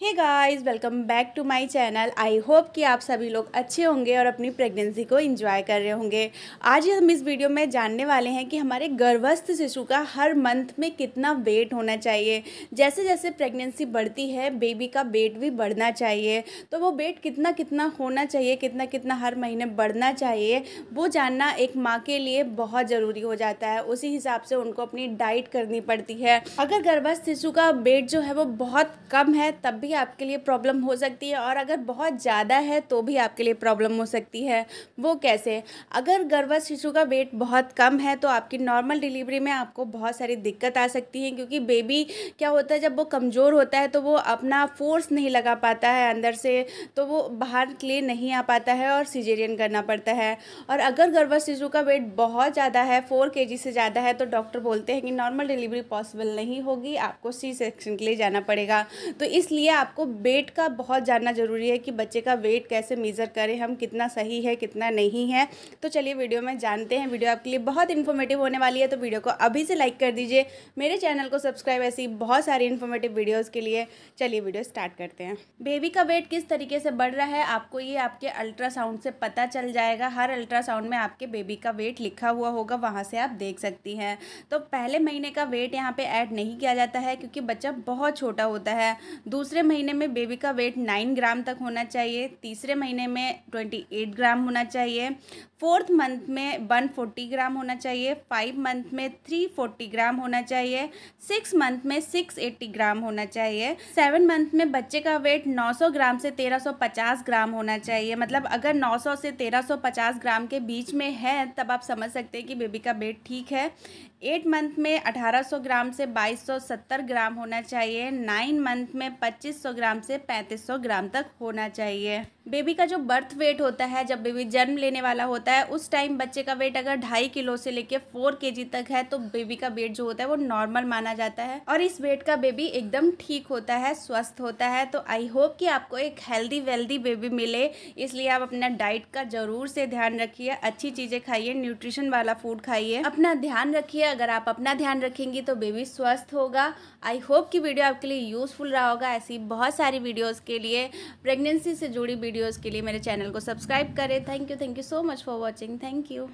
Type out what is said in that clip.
hey guys welcome back to my channel I hope कि आप सभी लोग अच्छे होंगे और अपनी प्रेगनेंसी को एंजॉय कर रहे होंगे आज हम इस वीडियो में जानने वाले हैं कि हमारे गर्भस्थ शिशु का हर मंथ में कितना वेट होना चाहिए जैसे जैसे प्रेगनेंसी बढ़ती है बेबी का वेट भी बढ़ना चाहिए तो वो वेट कितना कितना होना चाहिए कितना कितना हर महीने बढ़ना चाहिए वो जानना एक माँ के लिए बहुत ज़रूरी हो जाता है उसी हिसाब से उनको अपनी डाइट करनी पड़ती है अगर गर्भस्थ शिशु का वेट जो है वो बहुत कम है तब भी आपके लिए प्रॉब्लम हो सकती है और अगर बहुत ज़्यादा है तो भी आपके लिए प्रॉब्लम हो सकती है वो कैसे अगर गर्भवत शिशु का वेट बहुत कम है तो आपकी नॉर्मल डिलीवरी में आपको बहुत सारी दिक्कत आ सकती है क्योंकि बेबी क्या होता है जब वो कमज़ोर होता है तो वो अपना फोर्स नहीं लगा पाता है अंदर से तो वो बाहर के लिए नहीं आ पाता है और सीजेरियन करना पड़ता है और अगर गर्भवत शिशु का वेट बहुत ज़्यादा है फोर के से ज़्यादा है तो डॉक्टर बोलते हैं कि नॉर्मल डिलीवरी पॉसिबल नहीं होगी आपको सी सेक्शन के लिए जाना पड़ेगा तो इसलिए आपको वेट का बहुत जानना ज़रूरी है कि बच्चे का वेट कैसे मेज़र करें हम कितना सही है कितना नहीं है तो चलिए वीडियो में जानते हैं वीडियो आपके लिए बहुत इन्फॉर्मेटिव होने वाली है तो वीडियो को अभी से लाइक कर दीजिए मेरे चैनल को सब्सक्राइब ऐसी बहुत सारी इन्फॉर्मेटिव वीडियोज़ के लिए चलिए वीडियो स्टार्ट करते हैं बेबी का वेट किस तरीके से बढ़ रहा है आपको ये आपके अल्ट्रासाउंड से पता चल जाएगा हर अल्ट्रासाउंड में आपके बेबी का वेट लिखा हुआ होगा वहाँ से आप देख सकती हैं तो पहले महीने का वेट यहाँ पर ऐड नहीं किया जाता है क्योंकि बच्चा बहुत छोटा होता है दूसरे महीने में बेबी का वेट नाइन ग्राम तक होना चाहिए तीसरे महीने में ट्वेंटी एट ग्राम होना चाहिए फोर्थ मंथ में वन फोर्टी ग्राम होना चाहिए फाइव मंथ में थ्री फोर्टी ग्राम होना चाहिए सिक्स मंथ में सिक्स एट्टी ग्राम होना चाहिए सेवन मंथ में बच्चे का वेट नौ सौ ग्राम से तेरह सौ पचास ग्राम होना चाहिए मतलब अगर नौ सौ से तेरह सौ पचास ग्राम के बीच में है तब आप समझ सकते हैं कि बेबी का वेट ठीक है एट मंथ में अठारह सौ ग्राम से बाईस सौ सत्तर ग्राम होना चाहिए नाइन मंथ में पच्चीस 2500 ग्राम से 3500 ग्राम तक होना चाहिए बेबी का जो बर्थ वेट होता है जब बेबी जन्म लेने वाला होता है उस टाइम बच्चे का वेट अगर ढाई किलो से लेके फोर के जी तक है तो बेबी का वेट जो होता है वो नॉर्मल माना जाता है और इस वेट का बेबी एकदम ठीक होता है स्वस्थ होता है तो आई होप कि आपको एक हेल्दी वेल्दी बेबी मिले इसलिए आप अपना डाइट का जरूर से ध्यान रखिए अच्छी चीज़ें खाइए न्यूट्रिशन वाला फूड खाइए अपना ध्यान रखिए अगर आप अपना ध्यान रखेंगी तो बेबी स्वस्थ होगा आई होप कि वीडियो आपके लिए यूज़फुल रहा होगा ऐसी बहुत सारी वीडियोज़ के लिए प्रेगनेंसी से जुड़ी वीडियोज़ के लिए मेरे चैनल को सब्सक्राइब करें thank you thank you so much for watching thank you